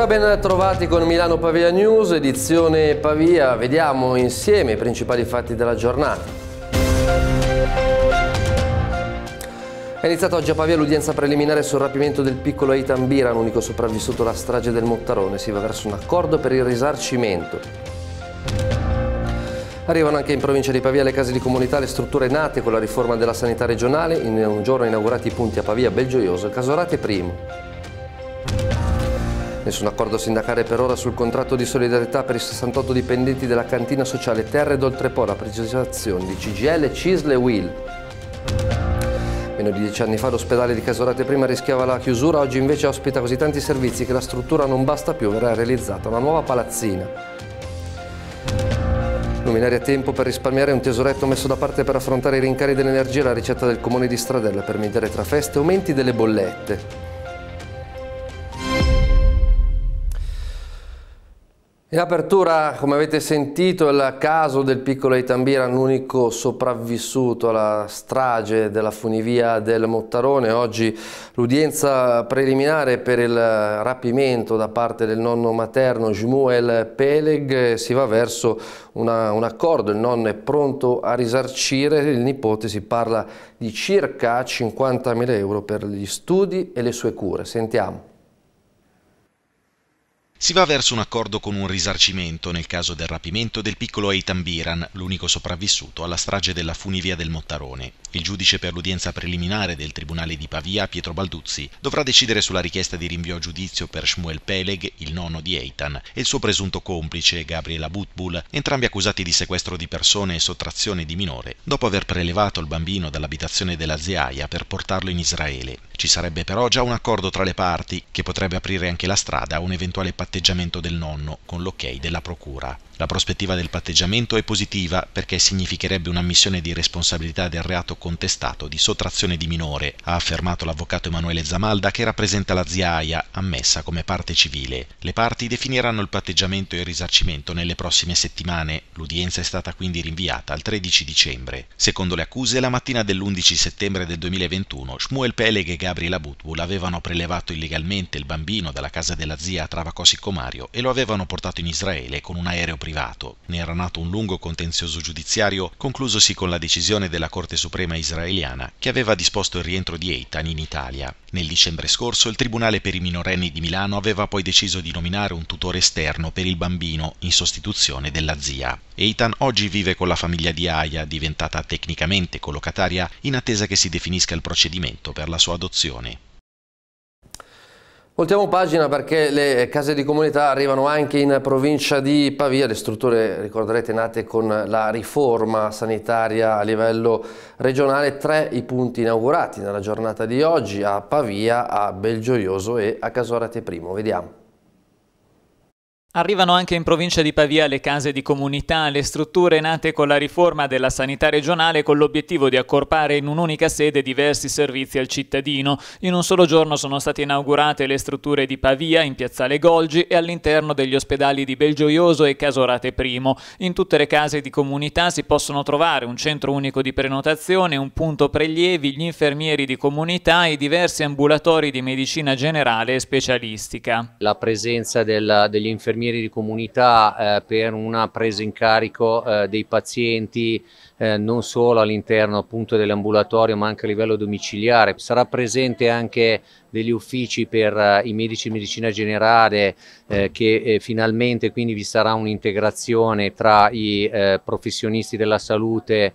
Ancora ben trovati con Milano Pavia News, edizione Pavia. Vediamo insieme i principali fatti della giornata. È iniziata oggi a Pavia l'udienza preliminare sul rapimento del piccolo Eitan Biran, unico sopravvissuto alla strage del Mottarone. Si va verso un accordo per il risarcimento. Arrivano anche in provincia di Pavia le case di comunità, le strutture nate con la riforma della sanità regionale. In un giorno inaugurati i punti a Pavia, Belgioioso Casorate Primo. Nessun accordo sindacale per ora sul contratto di solidarietà per i 68 dipendenti della cantina sociale Terre d'Oltrepo, la precisazione di CGL, Cisle e Will. Meno di dieci anni fa l'ospedale di Casorate prima rischiava la chiusura, oggi invece ospita così tanti servizi che la struttura non basta più, verrà realizzata una nuova palazzina. Luminare a tempo per risparmiare un tesoretto messo da parte per affrontare i rincari dell'energia e la ricetta del comune di Stradella per mediare tra feste e aumenti delle bollette. In apertura, come avete sentito, il caso del piccolo Itambira, l'unico sopravvissuto alla strage della funivia del Mottarone. Oggi l'udienza preliminare per il rapimento da parte del nonno materno Jmuel Peleg si va verso una, un accordo. Il nonno è pronto a risarcire, il nipote si parla di circa 50.000 euro per gli studi e le sue cure. Sentiamo. Si va verso un accordo con un risarcimento nel caso del rapimento del piccolo Eitan Biran, l'unico sopravvissuto alla strage della funivia del Mottarone. Il giudice per l'udienza preliminare del Tribunale di Pavia, Pietro Balduzzi, dovrà decidere sulla richiesta di rinvio a giudizio per Shmuel Peleg, il nonno di Eitan, e il suo presunto complice, Gabriela Abutbul, entrambi accusati di sequestro di persone e sottrazione di minore, dopo aver prelevato il bambino dall'abitazione della Zeaia per portarlo in Israele. Ci sarebbe però già un accordo tra le parti che potrebbe aprire anche la strada a un eventuale patteggiamento del nonno con l'ok della Procura. La prospettiva del patteggiamento è positiva perché significherebbe un'ammissione di responsabilità del reato contestato di sottrazione di minore, ha affermato l'avvocato Emanuele Zamalda che rappresenta la zia ZIAIA, ammessa come parte civile. Le parti definiranno il patteggiamento e il risarcimento nelle prossime settimane. L'udienza è stata quindi rinviata al 13 dicembre. Secondo le accuse, la mattina dell'11 settembre del 2021, Shmuel Peleg e Gabriela Butbul avevano prelevato illegalmente il bambino dalla casa della zia a Travacosico Mario e lo avevano portato in Israele con un aereo privato. Ne era nato un lungo contenzioso giudiziario conclusosi con la decisione della Corte Suprema israeliana che aveva disposto il rientro di Eitan in Italia. Nel dicembre scorso il Tribunale per i minorenni di Milano aveva poi deciso di nominare un tutore esterno per il bambino in sostituzione della zia. Eitan oggi vive con la famiglia di Aya, diventata tecnicamente collocataria, in attesa che si definisca il procedimento per la sua adozione soluzioni. Voltiamo pagina perché le case di comunità arrivano anche in provincia di Pavia, le strutture ricorderete nate con la riforma sanitaria a livello regionale, tre i punti inaugurati nella giornata di oggi a Pavia, a Belgioioso e a Casorate Primo. Vediamo. Arrivano anche in provincia di Pavia le case di comunità, le strutture nate con la riforma della sanità regionale con l'obiettivo di accorpare in un'unica sede diversi servizi al cittadino. In un solo giorno sono state inaugurate le strutture di Pavia, in Piazzale Golgi e all'interno degli ospedali di Belgioioso e Casorate I. In tutte le case di comunità si possono trovare un centro unico di prenotazione, un punto prelievi, gli infermieri di comunità e diversi ambulatori di medicina generale e specialistica. La presenza della, degli infermieri infermieri di comunità eh, per una presa in carico eh, dei pazienti eh, non solo all'interno appunto dell'ambulatorio ma anche a livello domiciliare. Sarà presente anche degli uffici per uh, i medici di medicina generale eh, che eh, finalmente quindi vi sarà un'integrazione tra i eh, professionisti della salute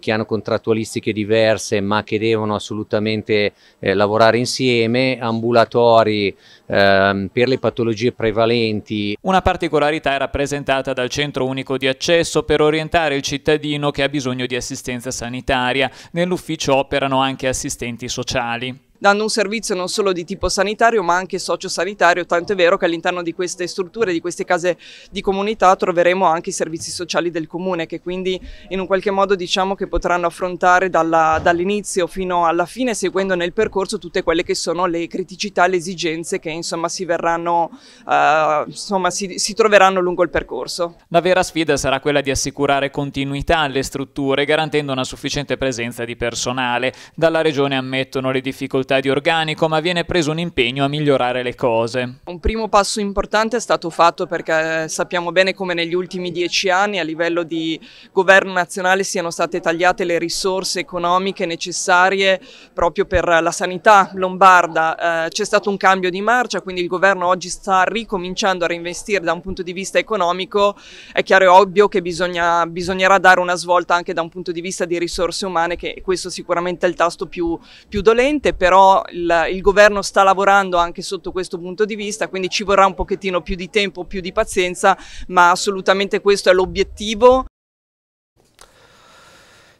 che hanno contrattualistiche diverse ma che devono assolutamente lavorare insieme, ambulatori ehm, per le patologie prevalenti. Una particolarità è rappresentata dal centro unico di accesso per orientare il cittadino che ha bisogno bisogno di assistenza sanitaria. Nell'ufficio operano anche assistenti sociali dando un servizio non solo di tipo sanitario ma anche sociosanitario, tanto è vero che all'interno di queste strutture, di queste case di comunità troveremo anche i servizi sociali del comune che quindi in un qualche modo diciamo che potranno affrontare dall'inizio fino alla fine seguendo nel percorso tutte quelle che sono le criticità, le esigenze che insomma si verranno, eh, insomma si, si troveranno lungo il percorso. La vera sfida sarà quella di assicurare continuità alle strutture garantendo una sufficiente presenza di personale. Dalla regione ammettono le difficoltà necessità di organico, ma viene preso un impegno a migliorare le cose. Un primo passo importante è stato fatto perché eh, sappiamo bene come negli ultimi dieci anni a livello di governo nazionale siano state tagliate le risorse economiche necessarie proprio per la sanità lombarda. Eh, c'è stato un cambio di marcia, quindi il governo oggi sta ricominciando a reinvestire da un punto di vista economico. È chiaro e ovvio che bisogna, bisognerà dare una svolta anche da un punto di vista di risorse umane, che questo sicuramente è il tasto più, più dolente, però però il, il, governo sta lavorando anche sotto questo punto di vista, quindi ci vorrà un pochettino più di tempo, più di pazienza, ma assolutamente questo è l'obiettivo.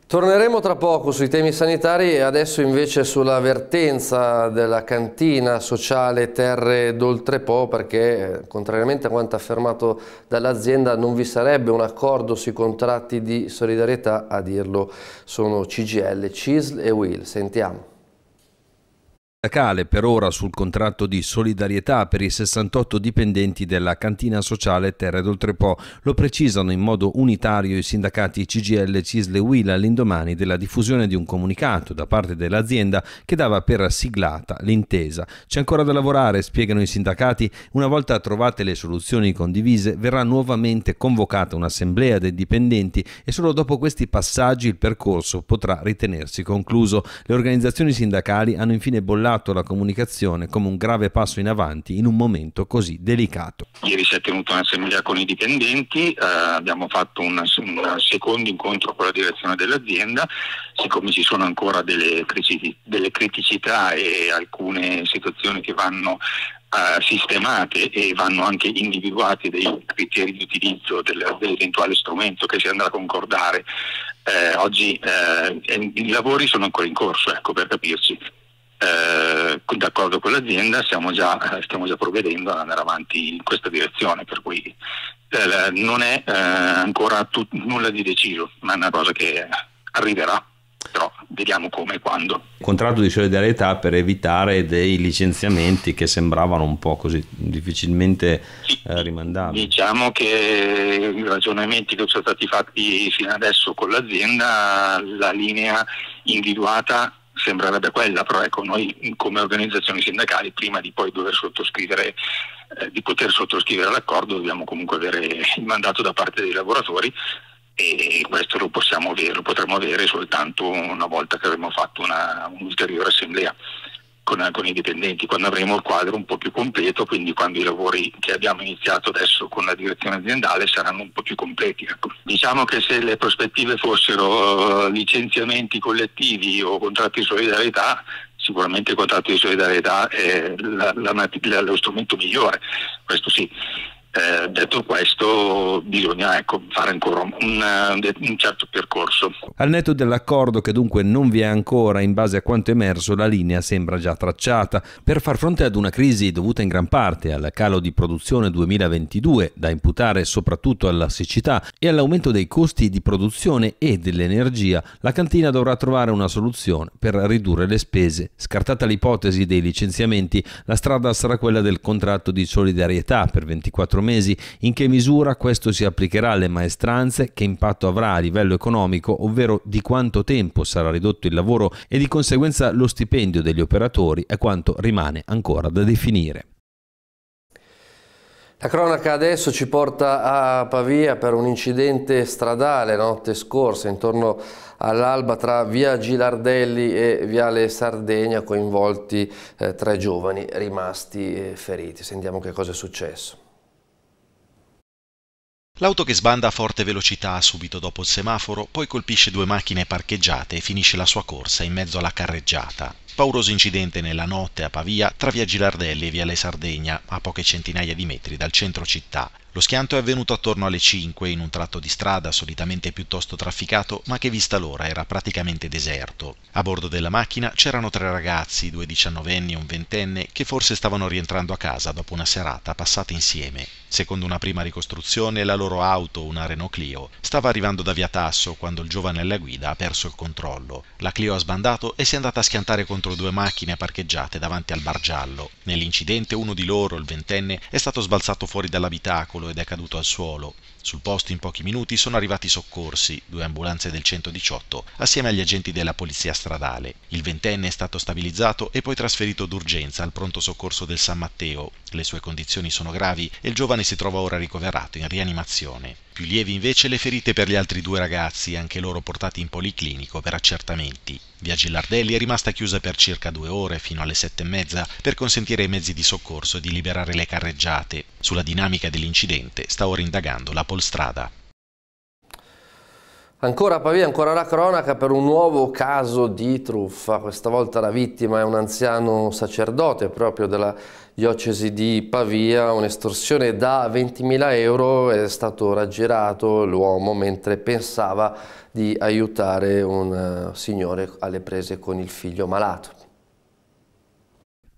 Torneremo tra poco sui temi sanitari e adesso invece sulla vertenza della cantina sociale Terre d'Oltrepo perché contrariamente a quanto affermato dall'azienda non vi sarebbe un accordo sui contratti di solidarietà a dirlo sono CGL, CISL e WIL. Sentiamo sindacale per ora sul contratto di solidarietà per i 68 dipendenti della cantina sociale Terre d'Oltrepo. Lo precisano in modo unitario i sindacati CGL Cisle Huila all'indomani della diffusione di un comunicato da parte dell'azienda che dava per siglata l'intesa. C'è ancora da lavorare, spiegano i sindacati. Una volta trovate le soluzioni condivise, verrà nuovamente convocata un'assemblea dei dipendenti e solo dopo questi passaggi il percorso potrà ritenersi concluso. Le organizzazioni sindacali hanno infine bollato considerato la comunicazione come un grave passo in avanti in un momento così delicato. Ieri si è tenuta un'assemblea con i dipendenti, eh, abbiamo fatto un, secondo incontro con la direzione dell'azienda, siccome ci sono ancora delle, critici, delle criticità e alcune situazioni che vanno eh, sistemate e vanno anche individuati dei criteri di utilizzo dell'eventuale strumento che si andrà a concordare. Eh, oggi eh, i lavori sono ancora in corso, ecco, per capirci eh, d'accordo con l'azienda già, eh, stiamo già provvedendo ad andare avanti in questa direzione, per cui eh, non è eh, ancora tut- nulla di deciso, ma è una cosa che arriverà però vediamo come e quando. Contratto di solidarietà per evitare dei licenziamenti che sembravano un po' così difficilmente sì, eh, rimandabili. Diciamo che i ragionamenti che sono stati fatti fino adesso con l'azienda, la linea individuata sembrerebbe quella, però ecco, noi come organizzazioni sindacali, prima di poi dover sottoscrivere, eh, di poter sottoscrivere l'accordo, dobbiamo comunque avere il mandato da parte dei lavoratori e questo lo, possiamo avere, lo potremo avere soltanto una volta che avremo fatto una, un'ulteriore assemblea con, con, i dipendenti, quando avremo il quadro un po' più completo, quindi quando i lavori che abbiamo iniziato adesso con la direzione aziendale saranno un po' più completi. Ecco. Diciamo che se le prospettive fossero eh, licenziamenti collettivi o contratti di solidarietà, sicuramente il contratto di solidarietà è la, la, la, lo strumento migliore, questo sì. Eh, detto questo bisogna ecco, fare ancora un, eh, un, certo percorso. Al netto dell'accordo che dunque non vi è ancora, in base a quanto emerso la linea sembra già tracciata per far fronte ad una crisi dovuta in gran parte al calo di produzione 2022 da imputare soprattutto alla siccità e all'aumento dei costi di produzione e dell'energia, la cantina dovrà trovare una soluzione per ridurre le spese. Scartata l'ipotesi dei licenziamenti, la strada sarà quella del contratto di solidarietà per 24 mesi mesi, in che misura questo si applicherà alle maestranze, che impatto avrà a livello economico, ovvero di quanto tempo sarà ridotto il lavoro e di conseguenza lo stipendio degli operatori e quanto rimane ancora da definire. La cronaca adesso ci porta a Pavia per un incidente stradale la notte scorsa intorno all'alba tra via Gilardelli e viale Sardegna coinvolti eh, tre giovani rimasti eh, feriti. Sentiamo che cosa è successo. L'auto che sbanda a forte velocità subito dopo il semaforo poi colpisce due macchine parcheggiate e finisce la sua corsa in mezzo alla carreggiata. Pauroso incidente nella notte a Pavia tra via Girardelli e via Le Sardegna, a poche centinaia di metri dal centro città, lo schianto è avvenuto attorno alle 5 in un tratto di strada solitamente piuttosto trafficato, ma che vista l'ora era praticamente deserto. A bordo della macchina c'erano tre ragazzi, due diciannovenni e un ventenne, che forse stavano rientrando a casa dopo una serata passata insieme. Secondo una prima ricostruzione, la loro auto, una Renault Clio, stava arrivando da via Tasso quando il giovane alla guida ha perso il controllo. La Clio ha sbandato e si è andata a schiantare contro due macchine parcheggiate davanti al bar giallo. Nell'incidente uno di loro, il ventenne, è stato sbalzato fuori dall'abitacolo volo ed è caduto al suolo. Sul posto in pochi minuti sono arrivati i soccorsi, due ambulanze del 118, assieme agli agenti della polizia stradale. Il ventenne è stato stabilizzato e poi trasferito d'urgenza al pronto soccorso del San Matteo. Le sue condizioni sono gravi e il giovane si trova ora ricoverato in rianimazione. Più lievi invece le ferite per gli altri due ragazzi, anche loro portati in policlinico per accertamenti. Via Gillardelli è rimasta chiusa per circa due ore, fino alle sette e mezza, per consentire ai mezzi di soccorso di liberare le carreggiate. Sulla dinamica dell'incidente sta ora indagando la Polstrada. Ancora a Pavia, ancora la cronaca per un nuovo caso di truffa. Questa volta la vittima è un anziano sacerdote proprio della diocesi di Pavia. Un'estorsione da 20.000 euro è stato raggirato l'uomo mentre pensava di aiutare un eh, signore alle prese con il figlio malato.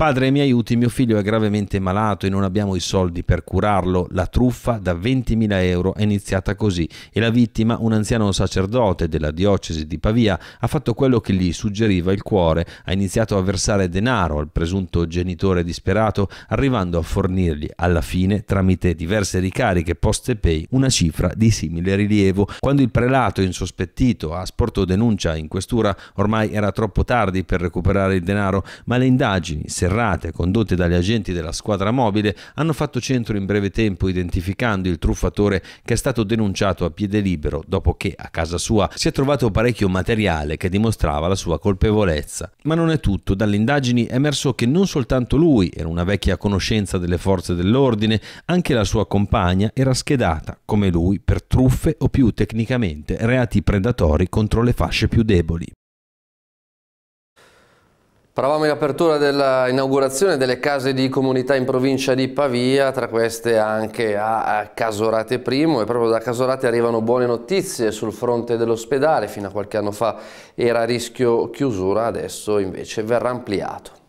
Padre mi aiuti, mio figlio è gravemente malato e non abbiamo i soldi per curarlo. La truffa da 20.000 euro è iniziata così e la vittima, un anziano sacerdote della diocesi di Pavia, ha fatto quello che gli suggeriva il cuore, ha iniziato a versare denaro al presunto genitore disperato, arrivando a fornirgli alla fine, tramite diverse ricariche poste pay, una cifra di simile rilievo. Quando il prelato insospettito ha sporto denuncia in questura, ormai era troppo tardi per recuperare il denaro, ma le indagini, se serrate condotte dagli agenti della squadra mobile hanno fatto centro in breve tempo identificando il truffatore che è stato denunciato a piede libero dopo che a casa sua si è trovato parecchio materiale che dimostrava la sua colpevolezza. Ma non è tutto, dalle indagini è emerso che non soltanto lui era una vecchia conoscenza delle forze dell'ordine, anche la sua compagna era schedata, come lui, per truffe o più tecnicamente reati predatori contro le fasce più deboli. Provamo in apertura dell'inaugurazione delle case di comunità in provincia di Pavia, tra queste anche a Casorate Primo e proprio da Casorate arrivano buone notizie sul fronte dell'ospedale, fino a qualche anno fa era a rischio chiusura, adesso invece verrà ampliato.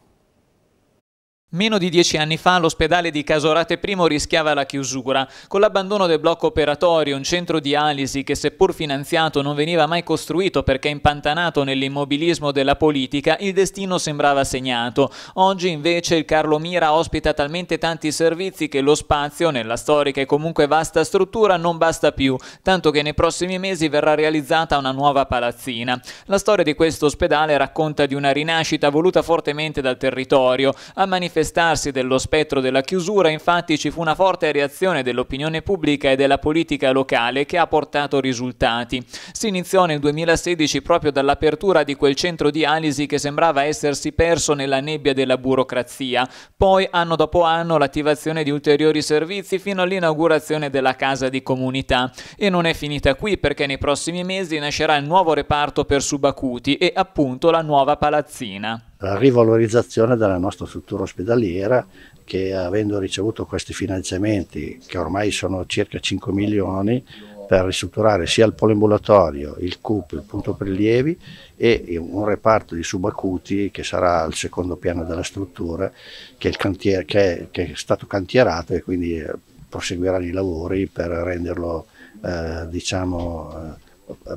Meno di dieci anni fa l'ospedale di Casorate I rischiava la chiusura. Con l'abbandono del blocco operatorio, un centro dialisi che seppur finanziato non veniva mai costruito perché impantanato nell'immobilismo della politica, il destino sembrava segnato. Oggi invece il Carlo Mira ospita talmente tanti servizi che lo spazio, nella storica e comunque vasta struttura, non basta più, tanto che nei prossimi mesi verrà realizzata una nuova palazzina. La storia di questo ospedale racconta di una rinascita voluta fortemente dal territorio. A manifestazione manifestarsi dello spettro della chiusura, infatti, ci fu una forte reazione dell'opinione pubblica e della politica locale che ha portato risultati. Si iniziò nel 2016 proprio dall'apertura di quel centro di dialisi che sembrava essersi perso nella nebbia della burocrazia. Poi, anno dopo anno, l'attivazione di ulteriori servizi fino all'inaugurazione della casa di comunità. E non è finita qui perché nei prossimi mesi nascerà il nuovo reparto per subacuti e appunto la nuova palazzina la rivalorizzazione della nostra struttura ospedaliera che avendo ricevuto questi finanziamenti che ormai sono circa 5 milioni per ristrutturare sia il poliambulatorio, il CUP, il punto prelievi e un reparto di subacuti che sarà al secondo piano della struttura che è, cantier, che è, che è stato cantierato e quindi eh, proseguiranno i lavori per renderlo eh, diciamo, eh,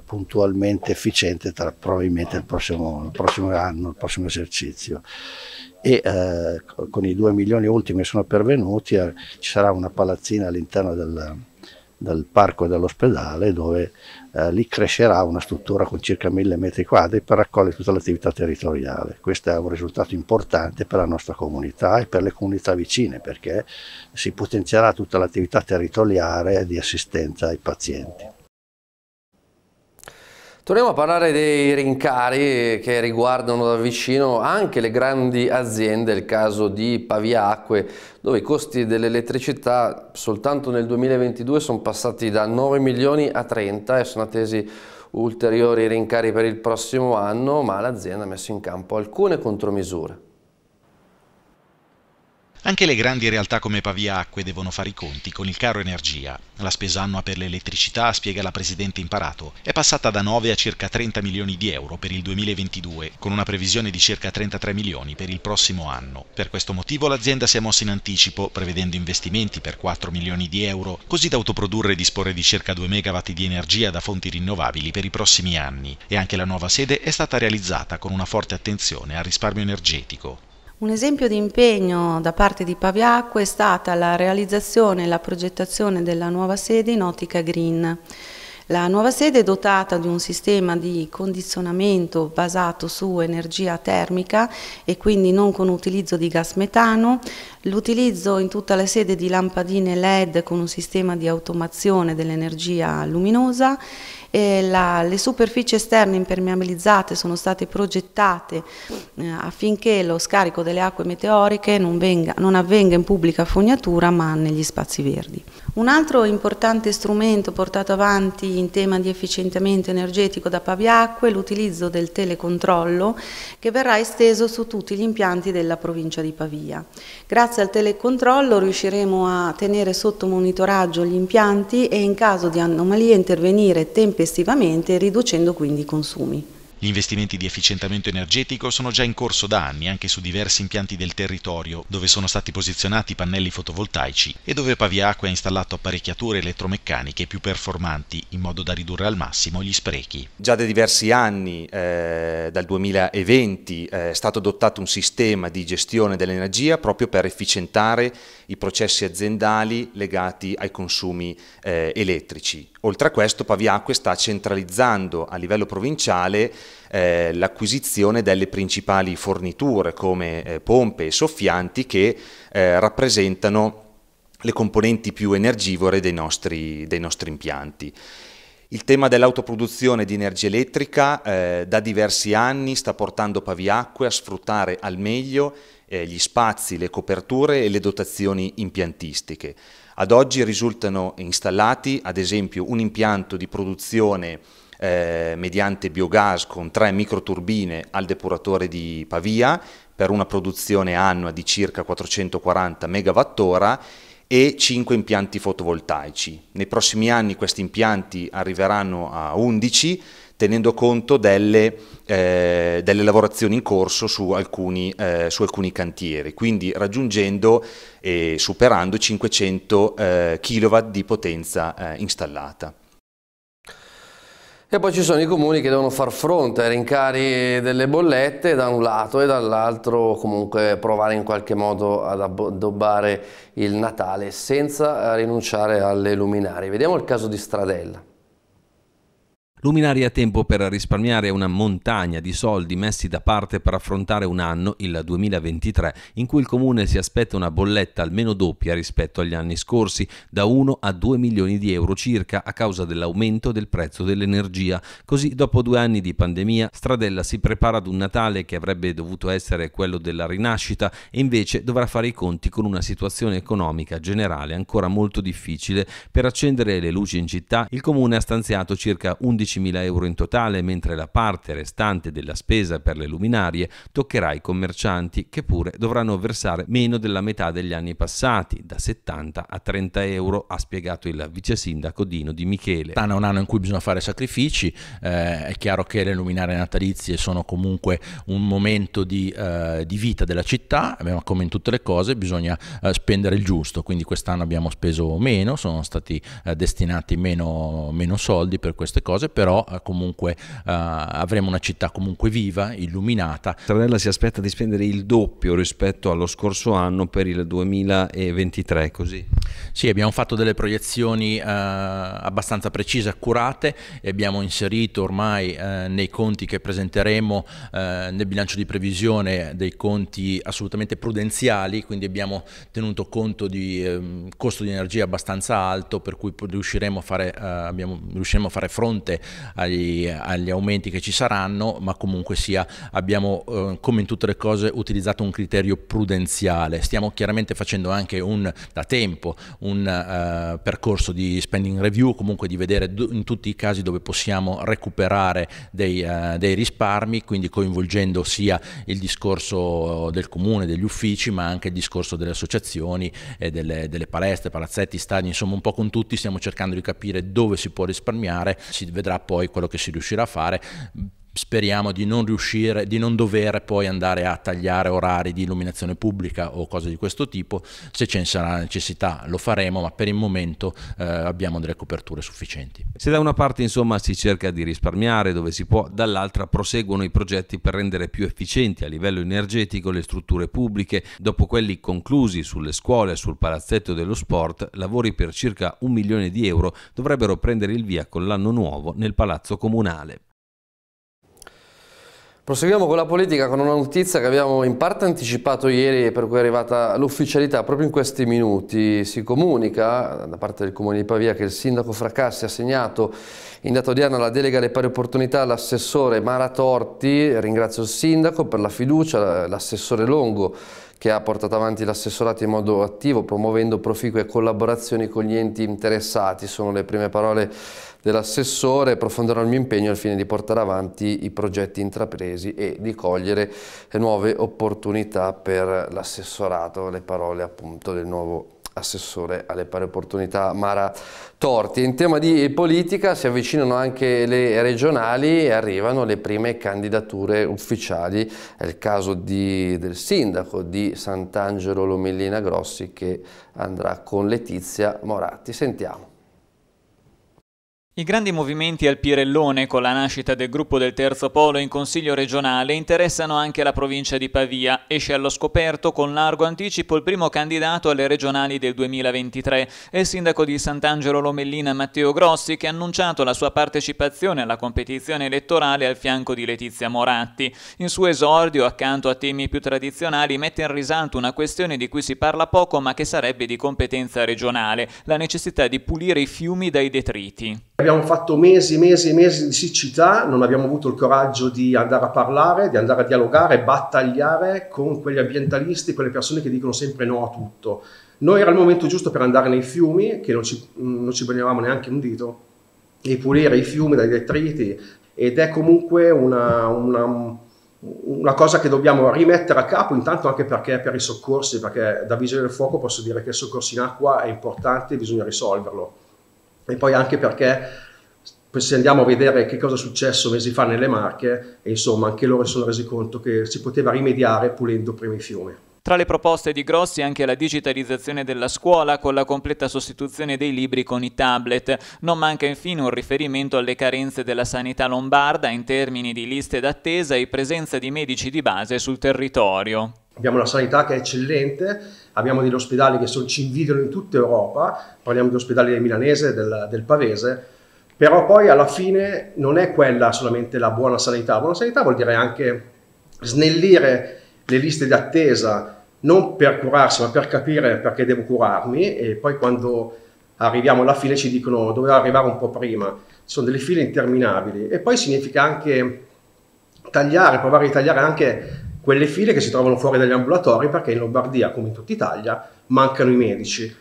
puntualmente efficiente tra probabilmente il prossimo, il prossimo anno, il prossimo esercizio. E eh, con i 2 milioni ultimi che sono pervenuti eh, ci sarà una palazzina all'interno del, del, parco dell'ospedale dove eh, lì crescerà una struttura con circa 1000 metri quadri per raccogliere tutta l'attività territoriale. Questo è un risultato importante per la nostra comunità e per le comunità vicine perché si potenzierà tutta l'attività territoriale di assistenza ai pazienti. Torniamo a parlare dei rincari che riguardano da vicino anche le grandi aziende, il caso di Pavia Acque, dove i costi dell'elettricità soltanto nel 2022 sono passati da 9 milioni a 30 e sono attesi ulteriori rincari per il prossimo anno, ma l'azienda ha messo in campo alcune contromisure. Anche le grandi realtà come Pavia Acque devono fare i conti con il caro energia. La spesa annua per l'elettricità, spiega la Presidente Imparato, è passata da 9 a circa 30 milioni di euro per il 2022, con una previsione di circa 33 milioni per il prossimo anno. Per questo motivo l'azienda si è mossa in anticipo, prevedendo investimenti per 4 milioni di euro, così da autoprodurre e disporre di circa 2 MW di energia da fonti rinnovabili per i prossimi anni. E anche la nuova sede è stata realizzata con una forte attenzione al risparmio energetico. Un esempio di impegno da parte di Paviacco è stata la realizzazione e la progettazione della nuova sede in Ottica Green. La nuova sede è dotata di un sistema di condizionamento basato su energia termica e quindi non con utilizzo di gas metano, l'utilizzo in tutta la sede di lampadine LED con un sistema di automazione dell'energia luminosa la, le superfici esterne impermeabilizzate sono state progettate eh, affinché lo scarico delle acque meteoriche non, venga, non avvenga in pubblica fognatura ma negli spazi verdi. Un altro importante strumento portato avanti in tema di efficientamento energetico da Paviacque è l'utilizzo del telecontrollo che verrà esteso su tutti gli impianti della provincia di Pavia. Grazie al telecontrollo riusciremo a tenere sotto monitoraggio gli impianti e in caso di anomalie intervenire tempestivamente riducendo quindi i consumi. Gli investimenti di efficientamento energetico sono già in corso da anni anche su diversi impianti del territorio dove sono stati posizionati pannelli fotovoltaici e dove Paviacqua ha installato apparecchiature elettromeccaniche più performanti in modo da ridurre al massimo gli sprechi. Già da diversi anni, eh, dal 2020, eh, è stato adottato un sistema di gestione dell'energia proprio per efficientare i processi aziendali legati ai consumi eh, elettrici. Oltre a questo Paviacque sta centralizzando a livello provinciale eh, l'acquisizione delle principali forniture come eh, pompe e soffianti che eh, rappresentano le componenti più energivore dei nostri, dei nostri impianti. Il tema dell'autoproduzione di energia elettrica eh, da diversi anni sta portando Paviacque a sfruttare al meglio eh, gli spazi, le coperture e le dotazioni impiantistiche. Ad oggi risultano installati ad esempio un impianto di produzione eh, mediante biogas con tre microturbine al depuratore di Pavia per una produzione annua di circa 440 MWh e 5 impianti fotovoltaici. Nei prossimi anni questi impianti arriveranno a 11 tenendo conto delle, eh, delle lavorazioni in corso su alcuni, eh, su alcuni cantieri, quindi raggiungendo e superando i 500 eh, kW di potenza eh, installata. E poi ci sono i comuni che devono far fronte ai rincari delle bollette da un lato e dall'altro comunque provare in qualche modo ad addobbare il Natale senza rinunciare alle luminari. Vediamo il caso di Stradella. Luminari a tempo per risparmiare una montagna di soldi messi da parte per affrontare un anno, il 2023, in cui il comune si aspetta una bolletta almeno doppia rispetto agli anni scorsi, da 1 a 2 milioni di euro circa a causa dell'aumento del prezzo dell'energia. Così, dopo due anni di pandemia, Stradella si prepara ad un Natale che avrebbe dovuto essere quello della rinascita e invece dovrà fare i conti con una situazione economica generale ancora molto difficile. Per accendere le luci in città, il comune ha stanziato circa 11 12.000 euro in totale, mentre la parte restante della spesa per le luminarie toccherà ai commercianti, che pure dovranno versare meno della metà degli anni passati, da 70 a 30 euro, ha spiegato il vice sindaco Dino Di Michele. Tana è un anno in cui bisogna fare sacrifici, eh, è chiaro che le luminarie natalizie sono comunque un momento di, eh, di vita della città, ma come in tutte le cose bisogna eh, spendere il giusto, quindi quest'anno abbiamo speso meno, sono stati eh, destinati meno, meno soldi per queste cose, però eh, comunque uh, avremo una città comunque viva, illuminata. Travella si aspetta di spendere il doppio rispetto allo scorso anno per il 2023, così? Sì, abbiamo fatto delle proiezioni uh, abbastanza precise, accurate e abbiamo inserito ormai uh, nei conti che presenteremo nel bilancio di previsione dei conti assolutamente prudenziali, quindi abbiamo tenuto conto di um, costo di energia abbastanza alto per cui riusciremo a fare, abbiamo, riusciremo a fare fronte agli, agli aumenti che ci saranno, ma comunque sia abbiamo, eh, come in tutte le cose, utilizzato un criterio prudenziale. Stiamo chiaramente facendo anche un, da tempo un eh, percorso di spending review, comunque di vedere in tutti i casi dove possiamo recuperare dei, eh, dei risparmi, quindi coinvolgendo sia il discorso del comune, degli uffici, ma anche il discorso delle associazioni e delle, delle palestre, palazzetti, stadi, insomma un po' con tutti stiamo cercando di capire dove si può risparmiare, si vedrà poi quello che si riuscirà a fare speriamo di non riuscire, di non dover poi andare a tagliare orari di illuminazione pubblica o cose di questo tipo, se ce ne sarà necessità lo faremo, ma per il momento eh, abbiamo delle coperture sufficienti. Se da una parte insomma si cerca di risparmiare dove si può, dall'altra proseguono i progetti per rendere più efficienti a livello energetico le strutture pubbliche, dopo quelli conclusi sulle scuole e sul palazzetto dello sport, lavori per circa un milione di euro dovrebbero prendere il via con l'anno nuovo nel palazzo comunale. Proseguiamo con la politica con una notizia che abbiamo in parte anticipato ieri e per cui è arrivata l'ufficialità proprio in questi minuti. Si comunica da parte del Comune di Pavia che il sindaco Fracassi ha segnato in data odierna la delega alle pari opportunità all'assessore Mara Torti. Ringrazio il sindaco per la fiducia, l'assessore Longo che ha portato avanti l'assessorato in modo attivo promuovendo proficue collaborazioni con gli enti interessati. Sono le prime parole dell'assessore approfonderò il mio impegno al fine di portare avanti i progetti intrapresi e di cogliere le nuove opportunità per l'assessorato, le parole appunto del nuovo assessore alle pari opportunità Mara Torti. In tema di politica si avvicinano anche le regionali e arrivano le prime candidature ufficiali, è il caso di, del sindaco di Sant'Angelo Lomellina Grossi che andrà con Letizia Moratti. Sentiamo. I grandi movimenti al Pirellone con la nascita del gruppo del Terzo Polo in Consiglio regionale interessano anche la provincia di Pavia. Esce allo scoperto con largo anticipo il primo candidato alle regionali del 2023. È il sindaco di Sant'Angelo Lomellina Matteo Grossi che ha annunciato la sua partecipazione alla competizione elettorale al fianco di Letizia Moratti. In suo esordio, accanto a temi più tradizionali, mette in risalto una questione di cui si parla poco ma che sarebbe di competenza regionale, la necessità di pulire i fiumi dai detriti abbiamo fatto mesi e mesi e mesi di siccità, non abbiamo avuto il coraggio di andare a parlare, di andare a dialogare, battagliare con quegli ambientalisti, quelle persone che dicono sempre no a tutto. Noi era il momento giusto per andare nei fiumi, che non ci, mm, non ci bagnavamo neanche un dito, e pulire i fiumi dai detriti, ed è comunque una, una, una cosa che dobbiamo rimettere a capo, intanto anche perché per i soccorsi, perché da Vigile del Fuoco posso dire che il soccorso in acqua è importante e bisogna risolverlo e poi anche perché se andiamo a vedere che cosa è successo mesi fa nelle Marche, insomma anche loro si sono resi conto che si poteva rimediare pulendo prima i fiumi. Tra le proposte di Grossi anche la digitalizzazione della scuola con la completa sostituzione dei libri con i tablet. Non manca infine un riferimento alle carenze della sanità lombarda in termini di liste d'attesa e presenza di medici di base sul territorio. Abbiamo una sanità che è eccellente, abbiamo degli ospedali che sono, ci invidiano in tutta Europa, parliamo di ospedali del milanese, del, del Pavese, però poi alla fine non è quella solamente la buona sanità, buona sanità vuol dire anche snellire le liste d'attesa, non per curarsi, ma per capire perché devo curarmi e poi quando arriviamo alla fine ci dicono doveva arrivare un po' prima. sono delle file interminabili e poi significa anche tagliare, provare a tagliare anche quelle file che si trovano fuori dagli ambulatori perché in Lombardia, come in tutta Italia, mancano i medici.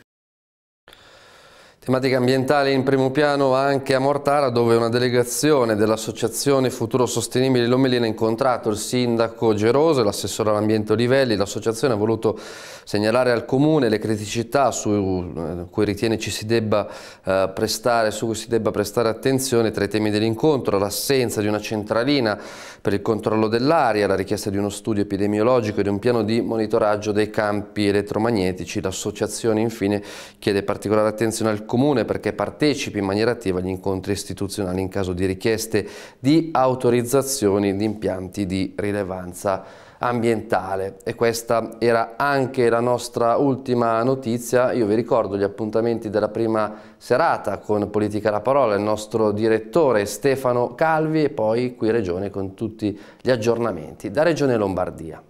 Tematica ambientale in primo piano anche a Mortara dove una delegazione dell'Associazione Futuro Sostenibile Lomelina ha incontrato il sindaco Geroso e l'assessore all'ambiente Olivelli. L'associazione ha voluto segnalare al comune le criticità su eh, cui ritiene ci si debba, eh, prestare, su cui si debba prestare attenzione tra i temi dell'incontro, l'assenza di una centralina per il controllo dell'aria, la richiesta di uno studio epidemiologico e di un piano di monitoraggio dei campi elettromagnetici. L'associazione infine chiede particolare attenzione al comune comune perché partecipi in maniera attiva agli incontri istituzionali in caso di richieste di autorizzazioni di impianti di rilevanza ambientale e questa era anche la nostra ultima notizia io vi ricordo gli appuntamenti della prima serata con Politica la Parola il nostro direttore Stefano Calvi e poi qui Regione con tutti gli aggiornamenti da Regione Lombardia